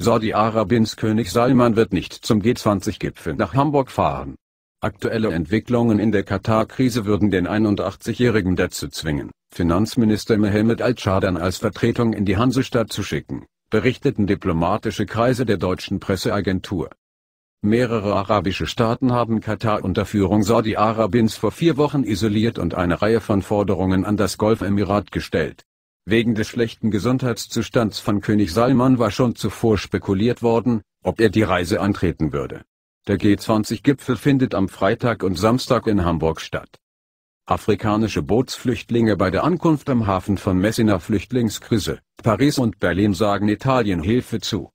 Saudi-Arabiens König Salman wird nicht zum G20-Gipfel nach Hamburg fahren. Aktuelle Entwicklungen in der Katar-Krise würden den 81-Jährigen dazu zwingen, Finanzminister Mehmet Al-Chadan als Vertretung in die Hansestadt zu schicken, berichteten diplomatische Kreise der deutschen Presseagentur. Mehrere arabische Staaten haben Katar unter Führung Saudi-Arabiens vor vier Wochen isoliert und eine Reihe von Forderungen an das Golfemirat gestellt. Wegen des schlechten Gesundheitszustands von König Salman war schon zuvor spekuliert worden, ob er die Reise antreten würde. Der G20-Gipfel findet am Freitag und Samstag in Hamburg statt. Afrikanische Bootsflüchtlinge bei der Ankunft am Hafen von Messina Flüchtlingskrise, Paris und Berlin sagen Italien Hilfe zu.